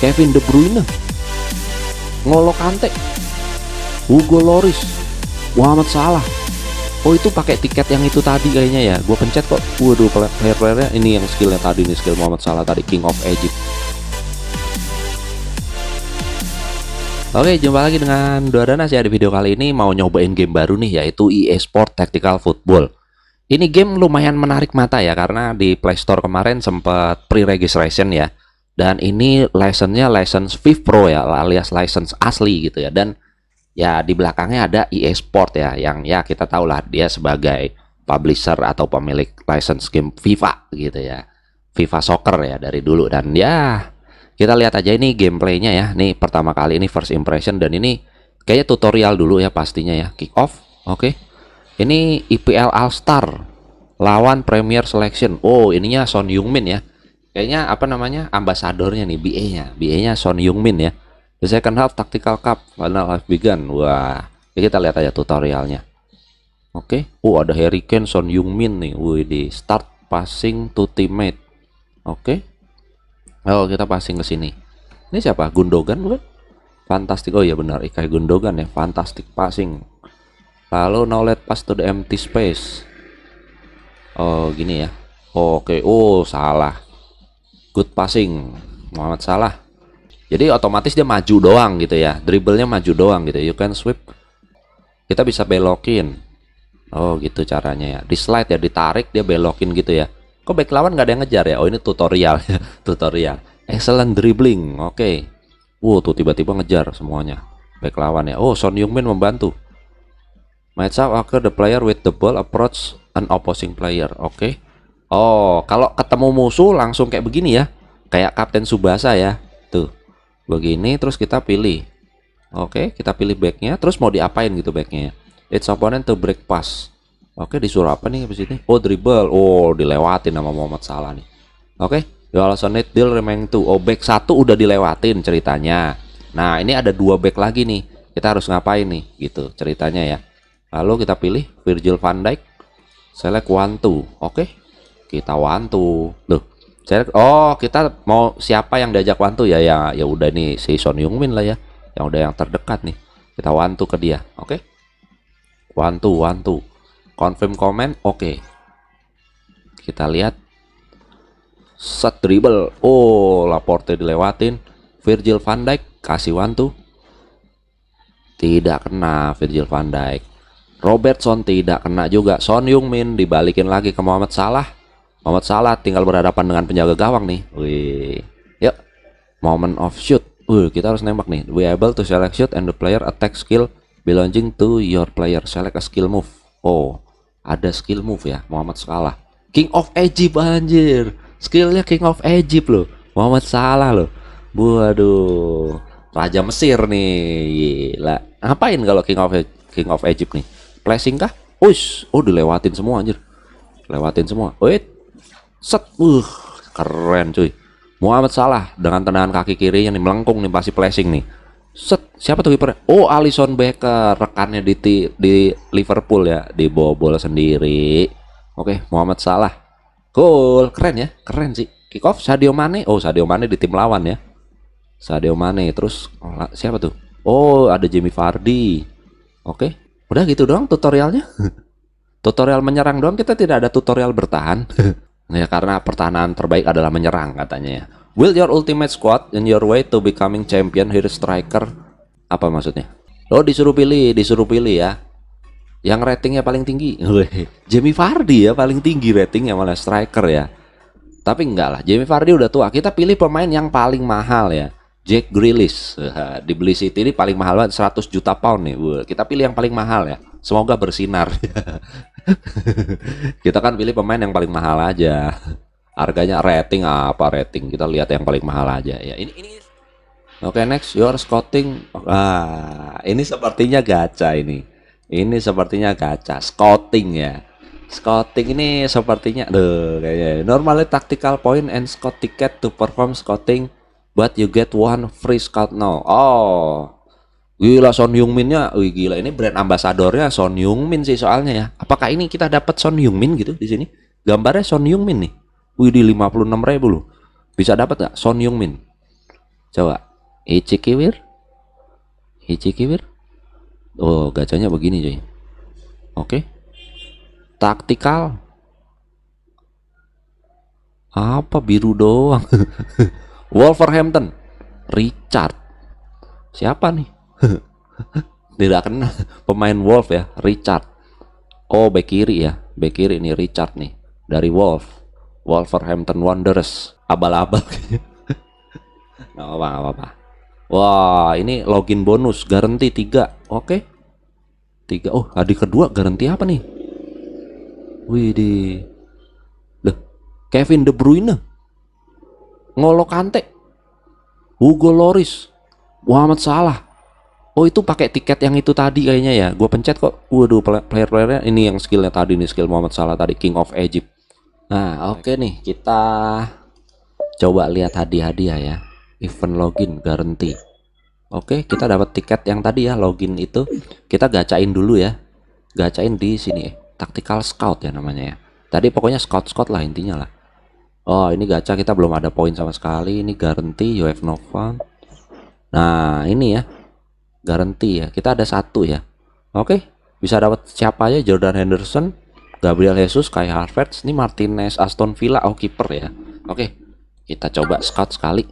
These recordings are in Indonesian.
Kevin De Bruyne, Ngolo Kante, Hugo Loris, Muhammad Salah. Oh itu pakai tiket yang itu tadi kayaknya ya. Gue pencet kok. Waduh player-playernya ini yang skillnya tadi ini skill Muhammad Salah tadi King of Egypt. Oke, jumpa lagi dengan Danas ya di video kali ini mau nyobain game baru nih yaitu EA Sport Tactical Football. Ini game lumayan menarik mata ya karena di Play Store kemarin sempat pre-registration ya dan ini license-nya license Vive Pro ya alias license asli gitu ya dan ya di belakangnya ada EA Sport ya yang ya kita tahu lah dia sebagai publisher atau pemilik license game FIFA gitu ya FIFA Soccer ya dari dulu dan ya kita lihat aja ini gameplaynya ya nih pertama kali ini first impression dan ini kayaknya tutorial dulu ya pastinya ya kick off oke okay. ini IPL All Star lawan Premier Selection oh ininya Son Heung-min ya kayaknya apa namanya ambasadornya nih BA-nya BA-nya Son Yung Min ya the second half tactical cup final life began wah ya kita lihat aja tutorialnya oke okay. oh ada Harry Kane Son Yung Min nih wih di start passing to teammate oke okay. oh kita passing ke sini ini siapa Gundogan bukan fantastic oh ya benar Ikai Gundogan ya fantastic passing lalu now let pass to the empty space oh gini ya Oke, okay. oh salah good passing Muhammad Salah jadi otomatis dia maju doang gitu ya dribblenya maju doang gitu you can sweep kita bisa belokin oh gitu caranya ya di slide ya ditarik dia belokin gitu ya kok back lawan nggak ada yang ngejar ya oh ini tutorial tutorial excellent dribbling oke okay. wow tuh tiba-tiba ngejar semuanya back lawan ya oh Son Heung-min membantu Match up occur the player with the ball approach an opposing player. Oke. Okay. Oh, kalau ketemu musuh langsung kayak begini ya. Kayak Kapten Subasa ya. Tuh. Begini terus kita pilih. Oke, kita pilih backnya. Terus mau diapain gitu backnya ya. It's opponent to break pass. Oke, disuruh apa nih habis ini? Oh, dribble. Oh, dilewatin sama Muhammad Salah nih. Oke, your alasan need deal remain two. Oh, back satu udah dilewatin ceritanya. Nah, ini ada dua back lagi nih. Kita harus ngapain nih gitu ceritanya ya. Lalu kita pilih Virgil van Dijk. Select one two. Oke, kita wantu loh saya oh kita mau siapa yang diajak wantu ya ya ya udah nih si Son Yung min lah ya yang udah yang terdekat nih kita wantu ke dia oke okay? wantu wantu confirm comment oke okay. kita lihat set dribble oh Laporte dilewatin Virgil van Dijk kasih wantu tidak kena Virgil van Dijk Robertson tidak kena juga Son Yung min dibalikin lagi ke Muhammad Salah Muhammad Salah tinggal berhadapan dengan penjaga gawang nih. Wih. Yuk. Moment of shoot. Wih, kita harus nembak nih. We able to select shoot and the player attack skill belonging to your player. Select a skill move. Oh, ada skill move ya Muhammad Salah. King of Egypt anjir. Skillnya King of Egypt loh. Muhammad Salah loh. Waduh. Raja Mesir nih. Gila. Ngapain kalau King of e- King of Egypt nih? Flashing kah? Ush, oh dilewatin semua anjir. Lewatin semua. Wait, set uh keren cuy Muhammad Salah dengan tendangan kaki kiri yang melengkung nih pasti flashing nih set siapa tuh kipernya oh Alison Becker rekannya di di Liverpool ya di bola sendiri oke Muhammad Salah cool keren ya keren sih kick off Sadio Mane oh Sadio Mane di tim lawan ya Sadio Mane terus siapa tuh oh ada Jamie Vardy oke udah gitu doang tutorialnya tutorial menyerang doang kita tidak ada tutorial bertahan Nah, karena pertahanan terbaik adalah menyerang katanya ya. Will your ultimate squad in your way to becoming champion here striker? Apa maksudnya? Lo oh, disuruh pilih, disuruh pilih ya. Yang ratingnya paling tinggi. Jamie Vardy ya paling tinggi ratingnya malah striker ya. Tapi enggak lah, Jamie Vardy udah tua. Kita pilih pemain yang paling mahal ya. Jack Grealish dibeli City ini paling mahal banget 100 juta pound nih. Kita pilih yang paling mahal ya. Semoga bersinar. kita kan pilih pemain yang paling mahal aja. Harganya rating apa rating kita lihat yang paling mahal aja. Ya ini ini. Oke okay, next your scouting. Ah ini sepertinya gacha ini. Ini sepertinya gacha scouting ya. Scouting ini sepertinya, deh kayaknya. Ya. Normally tactical point and scout ticket to perform scouting, but you get one free scout now. Oh, Gila Son Heung Minnya, wih gila ini brand ambasadornya Son Heung Min sih soalnya ya. Apakah ini kita dapat Son Heung Min gitu di sini? Gambarnya Son Heung Min nih. Wih di 56 ribu loh. Bisa dapat nggak Son Heung Min? Coba. Ichi Kiwir. Oh gacanya begini coy. Oke. Okay. Taktikal. Apa biru doang? Wolverhampton. Richard. Siapa nih? tidak kena pemain Wolf ya, Richard. Oh, back kiri ya. back kiri ini Richard nih dari Wolf. Wolverhampton Wanderers. Abal-abal Gak apa-apa, gak apa-apa. Wah, ini login bonus garanti tiga Oke. tiga Oh, hari kedua garanti apa nih? Wih, di Loh, Kevin De Bruyne. Ngolo Kante. Hugo Loris. Muhammad Salah oh itu pakai tiket yang itu tadi kayaknya ya gue pencet kok waduh player-playernya ini yang skillnya tadi nih skill Muhammad Salah tadi King of Egypt nah oke okay nih kita coba lihat hadiah-hadiah ya event login garanti. oke okay, kita dapat tiket yang tadi ya login itu kita gacain dulu ya gacain di sini tactical scout ya namanya ya tadi pokoknya scout scout lah intinya lah oh ini gacha kita belum ada poin sama sekali ini garanti you Nova nah ini ya garanti ya kita ada satu ya oke bisa dapat siapa ya? Jordan Henderson Gabriel Jesus Kai Havertz ini Martinez Aston Villa oh kiper ya oke kita coba scout sekali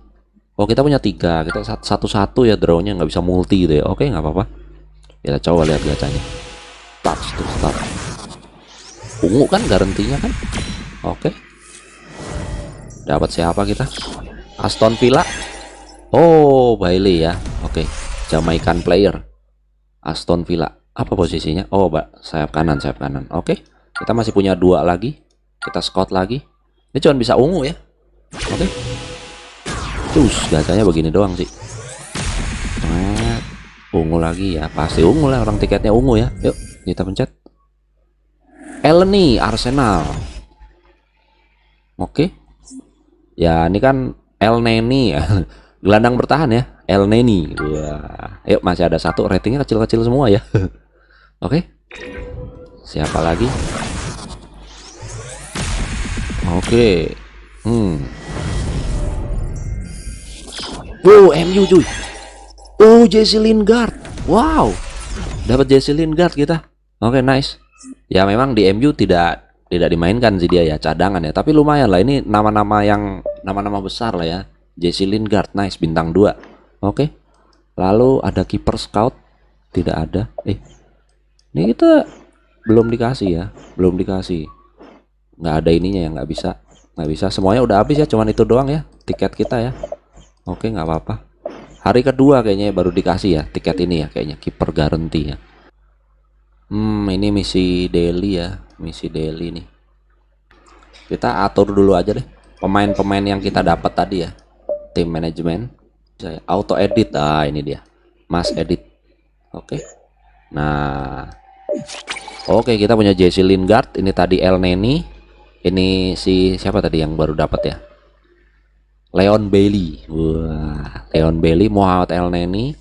oh kita punya tiga kita satu-satu ya drawnya nggak bisa multi gitu ya oke nggak apa-apa kita coba lihat gacanya touch to start ungu kan garantinya kan oke dapat siapa kita Aston Villa oh Bailey ya oke Jamaican player Aston Villa apa posisinya oh mbak sayap kanan sayap kanan oke kita masih punya dua lagi kita Scott lagi ini cuma bisa ungu ya oke okay. terus gacanya begini doang sih nah, ungu lagi ya pasti ungu lah orang tiketnya ungu ya yuk kita pencet Eleni Arsenal oke ya ini kan El Neni ya gelandang bertahan ya El Neni. Wah, yuk masih ada satu ratingnya kecil-kecil semua ya. Oke. Okay. Siapa lagi? Oke. Okay. Hmm. Wow, MU cuy. Oh, Jesse Lingard. Wow. Dapat Jesse Lingard kita. Oke, okay, nice. Ya memang di MU tidak tidak dimainkan sih dia ya cadangan ya, tapi lumayan lah ini nama-nama yang nama-nama besar lah ya. Jesse Lingard, nice bintang 2. Oke. Lalu ada kiper scout tidak ada. Eh. Ini kita belum dikasih ya, belum dikasih. nggak ada ininya yang nggak bisa. nggak bisa. Semuanya udah habis ya, cuman itu doang ya tiket kita ya. Oke, nggak apa-apa. Hari kedua kayaknya ya, baru dikasih ya tiket ini ya kayaknya kiper garanti ya. Hmm, ini misi daily ya, misi daily nih. Kita atur dulu aja deh pemain-pemain yang kita dapat tadi ya. Tim manajemen saya auto edit ah ini dia mas edit oke okay. nah oke okay, kita punya Jesse Lingard ini tadi El Neni ini si siapa tadi yang baru dapat ya Leon Bailey wah Leon Bailey Muhammad El Neni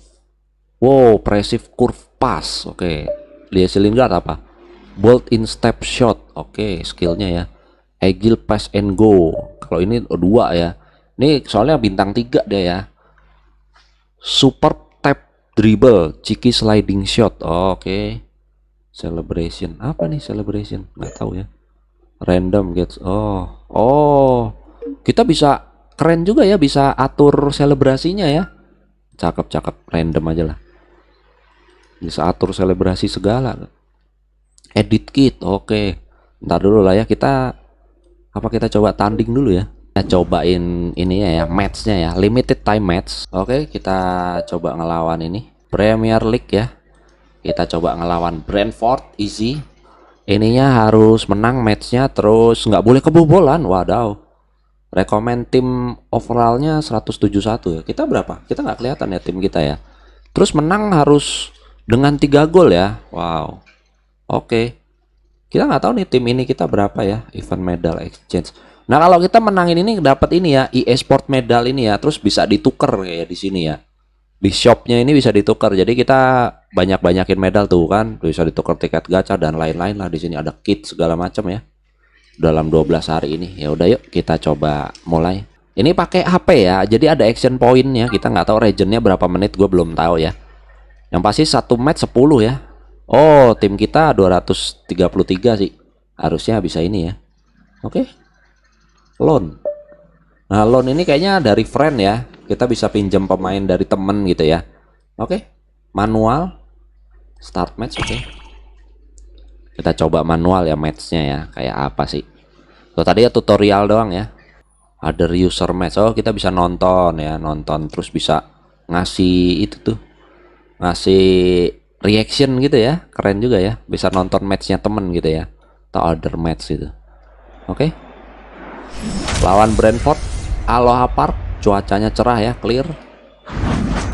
wow presif curve pass oke okay. Jesse Lingard apa bolt in step shot oke okay, skillnya ya agile pass and go kalau ini dua ya ini soalnya bintang tiga dia ya Super tap dribble, Ciki sliding shot. Oh, Oke. Okay. Celebration. Apa nih celebration? Nggak tahu ya. Random gets. Oh. Oh. Kita bisa keren juga ya bisa atur selebrasinya ya. Cakep-cakep random aja lah. Bisa atur selebrasi segala. Edit kit. Oke. Okay. Ntar dulu lah ya kita apa kita coba tanding dulu ya cobain ininya ya matchnya ya limited time match oke kita coba ngelawan ini Premier League ya kita coba ngelawan Brentford easy ininya harus menang matchnya terus nggak boleh kebobolan wadaw rekomend tim overallnya 171 ya kita berapa kita nggak kelihatan ya tim kita ya terus menang harus dengan tiga gol ya wow oke kita nggak tahu nih tim ini kita berapa ya event medal exchange Nah kalau kita menangin ini dapat ini ya e sport medal ini ya, terus bisa ditukar kayak di sini ya. Di shopnya ini bisa ditukar. Jadi kita banyak banyakin medal tuh kan, bisa ditukar tiket gacha dan lain-lain lah. Di sini ada kit segala macam ya. Dalam 12 hari ini ya udah yuk kita coba mulai. Ini pakai HP ya, jadi ada action point ya. Kita nggak tahu regionnya berapa menit, gue belum tahu ya. Yang pasti satu match 10 ya. Oh, tim kita 233 sih. Harusnya bisa ini ya. Oke, okay loan. Nah, loan ini kayaknya dari friend ya. Kita bisa pinjam pemain dari temen gitu ya. Oke, okay. manual start match oke. Okay. Kita coba manual ya matchnya ya, kayak apa sih? Tuh tadi ya tutorial doang ya. Ada user match. Oh, kita bisa nonton ya, nonton terus bisa ngasih itu tuh. Ngasih reaction gitu ya. Keren juga ya, bisa nonton matchnya temen gitu ya. Atau other match gitu. Oke. Okay lawan Brentford Aloha Park cuacanya cerah ya clear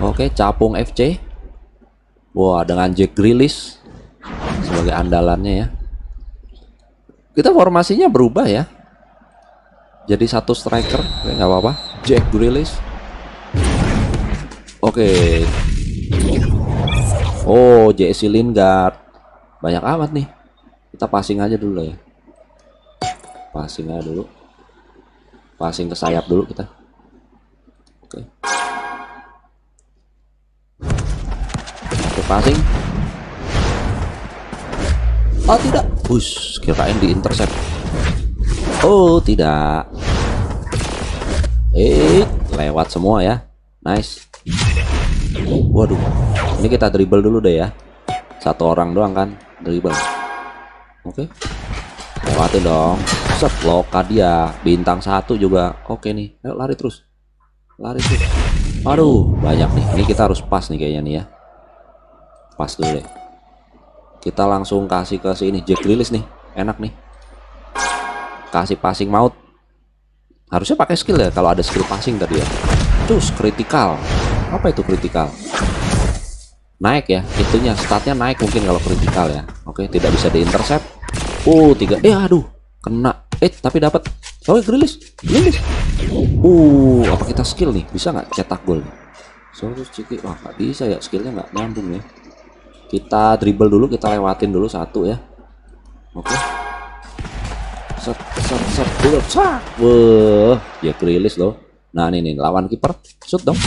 oke capung FC wah dengan Jack Grealish sebagai andalannya ya kita formasinya berubah ya jadi satu striker ya, nggak apa-apa Jack Grealish oke oh Jesse Lingard banyak amat nih kita passing aja dulu ya passing aja dulu passing ke sayap dulu kita oke okay. satu passing oh tidak bus kirain di intercept oh tidak eh lewat semua ya nice waduh ini kita dribble dulu deh ya satu orang doang kan dribble oke okay. lewatin dong set loka dia bintang satu juga oke nih ayo lari terus lari terus aduh banyak nih ini kita harus pas nih kayaknya nih ya pas dulu deh kita langsung kasih ke sini Jack Lilis nih enak nih kasih passing maut harusnya pakai skill ya kalau ada skill passing tadi ya cus kritikal apa itu kritikal naik ya itunya statnya naik mungkin kalau kritikal ya oke tidak bisa diintercept uh tiga eh aduh kena Eh, tapi dapat. Oh, rilis. Rilis. Uh, apa kita skill nih? Bisa nggak cetak gol? Soalnya ciki, wah nggak bisa ya skillnya nggak nyambung ya. Kita dribble dulu, kita lewatin dulu satu ya. Oke. Okay. Set, set, set, dulu, cak. Wah, ya rilis loh. Nah, ini nih lawan kiper. Shoot dong.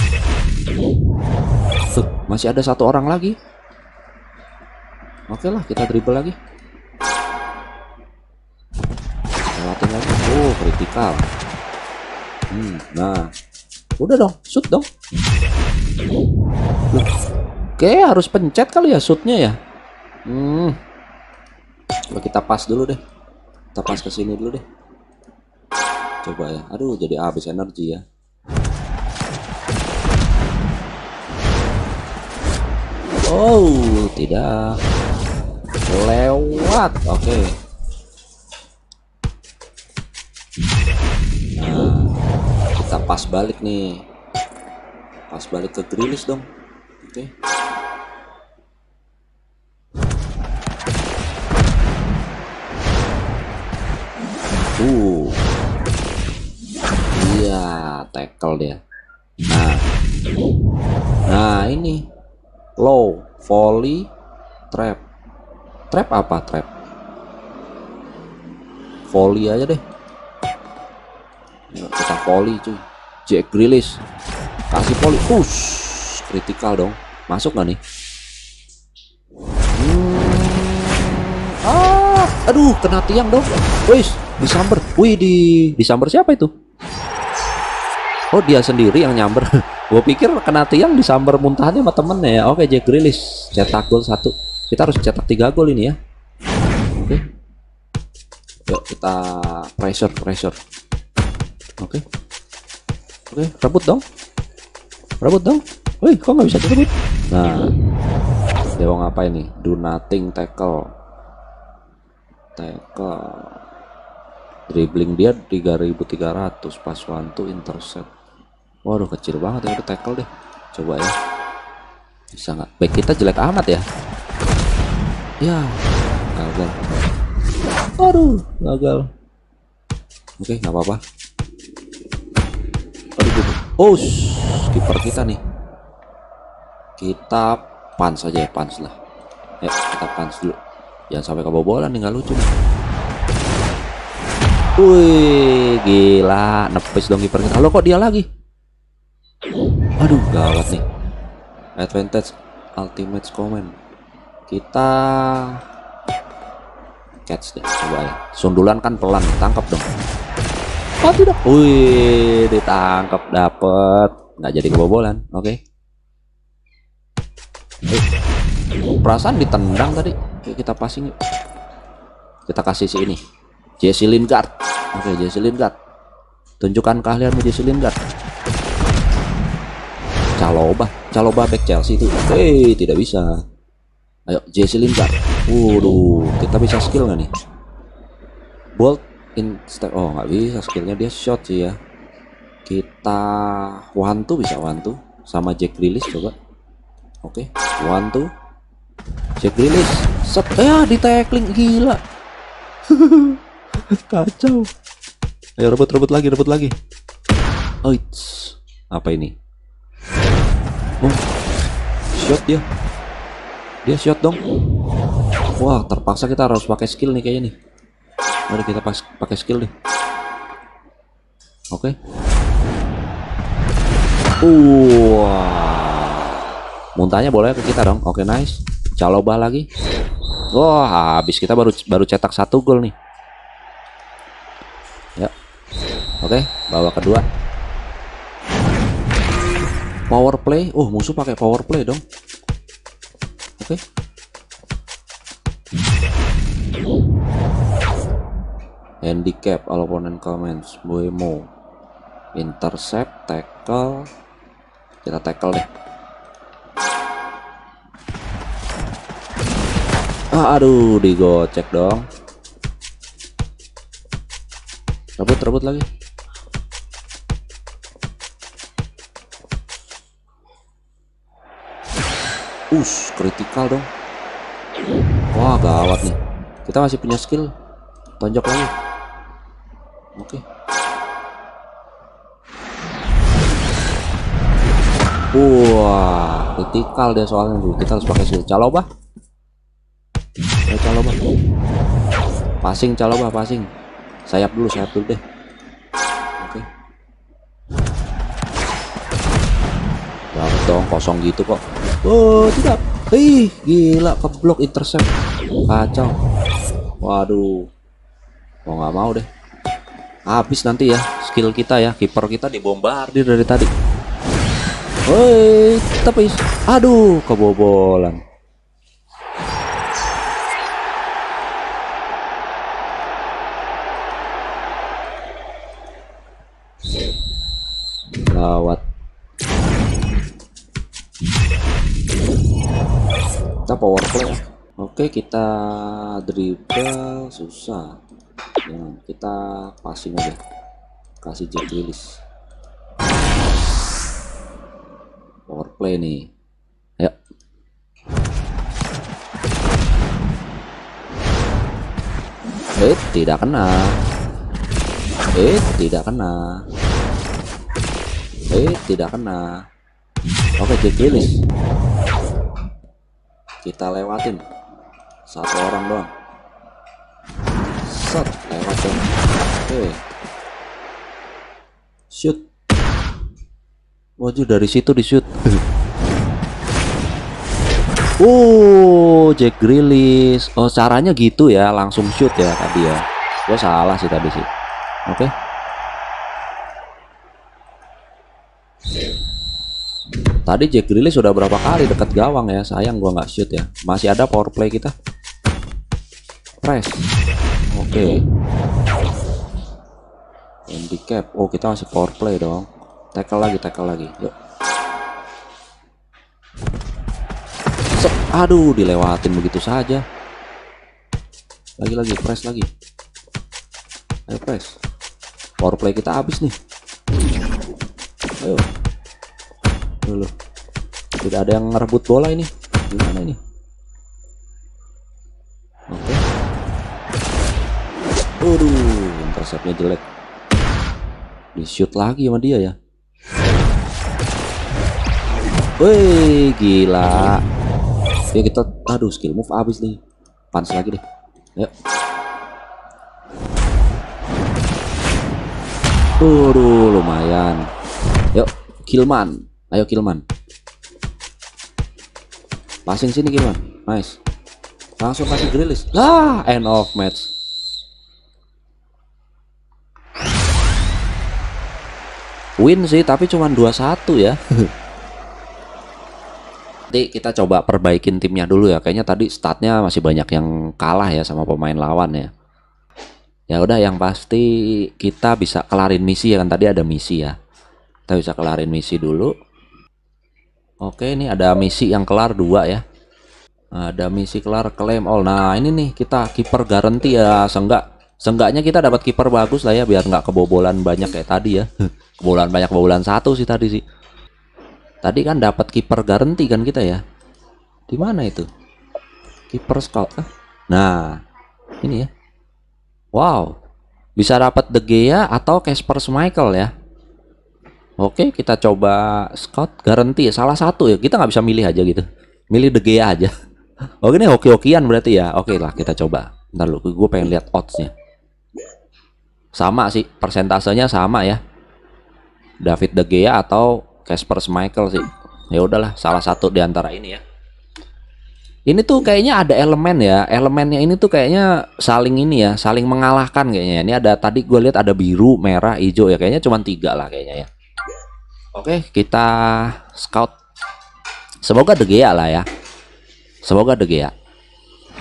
masih ada satu orang lagi. Oke lah, kita dribble lagi. kritikal hmm, nah udah dong shoot dong oke harus pencet kali ya shootnya ya hmm. coba kita pas dulu deh kita pas ke sini dulu deh coba ya aduh jadi habis energi ya Oh, tidak. Lewat. Oke. Okay kita pas balik nih pas balik ke grilis dong oke okay. uh iya tackle dia nah nah ini low volley trap trap apa trap volley aja deh kita poli cuy Jack Grealish kasih poli, us kritikal dong masuk nggak nih hmm. ah aduh kena tiang dong wis disamber wih di disamber siapa itu Oh dia sendiri yang nyamber Gue pikir kena tiang disamber muntahnya, sama temennya ya Oke Jack Grealish Cetak gol satu Kita harus cetak tiga gol ini ya Oke Yuk kita pressure pressure Oke. Okay. Oke, okay, rebut dong. Rebut dong. Woi, kok nggak bisa rebut. Nah. Dia mau ngapain nih? Do nothing tackle. Tackle. Dribbling dia 3300 pas one to intercept. Waduh kecil banget ya itu tackle deh. Coba ya. Bisa nggak? Back kita jelek amat ya. Ya. Gagal. Waduh, gagal. Oke, okay, nggak apa-apa. Oh, kiper kita nih. Kita pans aja ya, pans lah. Eh, kita pans dulu. Jangan sampai kebobolan nih, nggak lucu nih. Wih, gila, nepis dong kiper kita. Lo kok dia lagi? Aduh, gawat nih. Advantage ultimate comment. Kita catch deh, coba ya. Sundulan kan pelan, tangkap dong. Oh tidak. Wih, ditangkap dapat. Nggak jadi kebobolan. Oke. Okay. Eh, perasaan ditendang tadi. Oke, kita passing yuk. Kita kasih si ini. Jesse Lingard. Oke, okay, Jesse Lingard. Tunjukkan keahlianmu Jesse Lingard. Caloba, Caloba back Chelsea itu. Hei, tidak bisa. Ayo, Jesse Lingard. Waduh, kita bisa skill nggak nih? Bolt insta oh nggak bisa skillnya dia shot sih ya kita wantu bisa wantu sama Jack Release coba oke okay. wantu Jack Release set ya eh, di tackling gila kacau ayo rebut rebut lagi rebut lagi Oits. apa ini oh shot dia dia shot dong wah terpaksa kita harus pakai skill nih kayaknya nih mari kita pas pakai skill deh oke okay. uh muntahnya boleh ke kita dong oke okay, nice caloba lagi wah oh, habis kita baru baru cetak satu gol nih ya oke okay, bawa kedua power play oh musuh pakai power play dong oke okay. handicap all opponent comments mau intercept tackle kita tackle deh ah, aduh digocek dong rebut rebut lagi us kritikal dong wah gawat nih kita masih punya skill tonjok lagi Oke. Okay. Wah, kritikal deh soalnya dulu Kita harus pakai skill caloba. Eh, caloba. Passing caloba, passing. Sayap dulu, sayap dulu deh. Oke. Okay. Ya, dong kosong gitu kok. Oh, tidak. Ih, gila keblok intercept. Kacau. Waduh. Mau nggak mau deh. Habis nanti ya skill kita ya, kiper kita dibombardir dari tadi. Woi, tapi aduh kebobolan. Lawat. Kita power play. Oke, kita dribble susah nah kita passing aja kasih rilis. power play nih ya eh tidak kena eh tidak kena eh tidak kena oke jadi kita lewatin satu orang doang okay. shoot Waduh dari situ di shoot Uh, Jack Grilis, Oh, caranya gitu ya, langsung shoot ya tadi ya. Gua salah sih tadi sih. Oke. Okay. Tadi Jack Grilis sudah berapa kali dekat gawang ya. Sayang gua nggak shoot ya. Masih ada power play kita. Press. Oke. Okay handicap oh kita masih power play dong tackle lagi tackle lagi yuk Sep. aduh dilewatin begitu saja lagi lagi press lagi ayo press power play kita habis nih ayo dulu tidak ada yang ngerebut bola ini gimana ini oke okay. aduh interceptnya jelek. Di shoot lagi sama dia ya. Woi, gila. ya kita aduh skill move abis nih. Pans lagi deh. Ayo. Aduh, lumayan. Yuk, Kilman. Ayo Kilman. Passing sini Kilman. Nice. Langsung kasih grillis Lah, end of match. win sih tapi cuma 2-1 ya nanti kita coba perbaikin timnya dulu ya kayaknya tadi statnya masih banyak yang kalah ya sama pemain lawan ya ya udah yang pasti kita bisa kelarin misi ya kan tadi ada misi ya kita bisa kelarin misi dulu oke ini ada misi yang kelar dua ya ada misi kelar claim all nah ini nih kita kiper garanti ya seenggak Seenggaknya kita dapat kiper bagus lah ya biar nggak kebobolan banyak kayak tadi ya. kebobolan banyak kebobolan satu sih tadi sih. Tadi kan dapat kiper garanti kan kita ya. Di mana itu? Kiper scout Ah. Nah, ini ya. Wow. Bisa dapat De Gea atau Casper Michael ya. Oke, kita coba scout garanti ya. Salah satu ya. Kita nggak bisa milih aja gitu. Milih De Gea aja. Oke nih hoki-hokian berarti ya. Oke lah kita coba. Ntar lu, gue pengen lihat oddsnya. Sama sih, persentasenya sama ya. David De Gea atau Casper Michael sih. Ya udahlah, salah satu di antara ini ya. Ini tuh kayaknya ada elemen ya, elemennya ini tuh kayaknya saling ini ya, saling mengalahkan kayaknya. Ini ada tadi gue lihat ada biru, merah, hijau ya, kayaknya cuma tiga lah kayaknya ya. Oke, kita scout. Semoga De Gea lah ya. Semoga De Gea.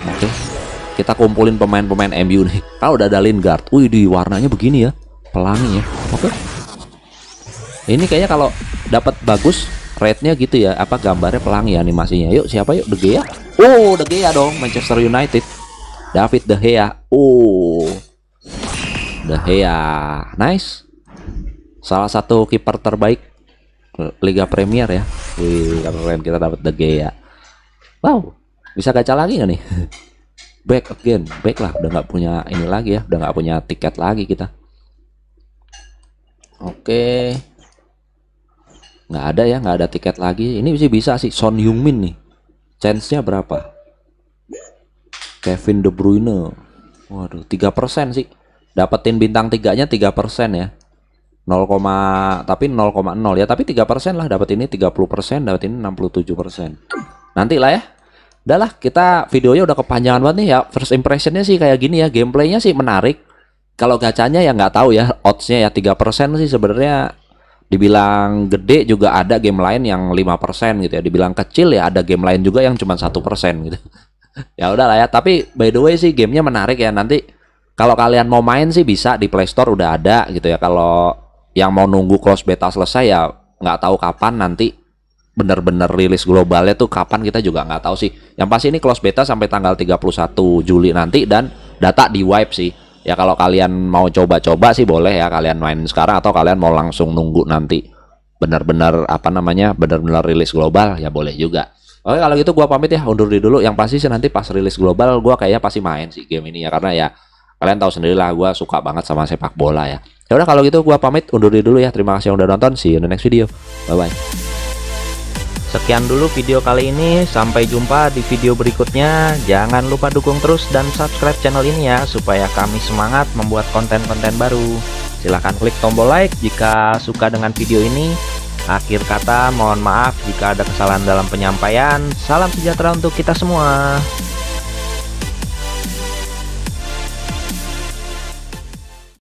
Oke. Okay kita kumpulin pemain-pemain MU nih. Kalau udah ada Lingard, wih di warnanya begini ya, pelangi ya. Oke. Okay. Ini kayaknya kalau dapat bagus rate-nya gitu ya, apa gambarnya pelangi ya animasinya. Yuk, siapa yuk De Gea? Oh, De Gea dong, Manchester United. David De Gea. Oh. De Gea. Nice. Salah satu kiper terbaik Liga Premier ya. Wih, keren kita dapat De Gea. Wow, bisa gacha lagi nggak nih? back again back lah udah nggak punya ini lagi ya udah nggak punya tiket lagi kita oke okay. nggak ada ya nggak ada tiket lagi ini sih bisa sih Son Heung-min nih chance nya berapa Kevin De Bruyne waduh 3% sih dapetin bintang tiganya 3% ya 0, tapi 0,0 ya tapi 3% lah dapat ini 30% dapat ini 67% nanti lah ya Udah lah, kita videonya udah kepanjangan banget nih ya. First impressionnya sih kayak gini ya. Gameplaynya sih menarik. Kalau gacanya ya nggak tahu ya. Oddsnya ya tiga persen sih sebenarnya dibilang gede juga ada game lain yang lima persen gitu ya. Dibilang kecil ya ada game lain juga yang cuma satu persen gitu. ya udah lah ya. Tapi by the way sih gamenya menarik ya. Nanti kalau kalian mau main sih bisa di Play Store udah ada gitu ya. Kalau yang mau nunggu close beta selesai ya nggak tahu kapan nanti benar-benar rilis globalnya tuh kapan kita juga nggak tahu sih. Yang pasti ini close beta sampai tanggal 31 Juli nanti dan data di wipe sih. Ya kalau kalian mau coba-coba sih boleh ya kalian main sekarang atau kalian mau langsung nunggu nanti benar-benar apa namanya benar-benar rilis global ya boleh juga. Oke kalau gitu gua pamit ya undur diri dulu. Yang pasti sih nanti pas rilis global gua kayaknya pasti main sih game ini ya karena ya kalian tahu sendirilah gua suka banget sama sepak bola ya. Ya udah kalau gitu gua pamit undur diri dulu ya. Terima kasih yang udah nonton. See you in the next video. Bye bye. Sekian dulu video kali ini, sampai jumpa di video berikutnya. Jangan lupa dukung terus dan subscribe channel ini ya, supaya kami semangat membuat konten-konten baru. Silahkan klik tombol like jika suka dengan video ini. Akhir kata, mohon maaf jika ada kesalahan dalam penyampaian. Salam sejahtera untuk kita semua.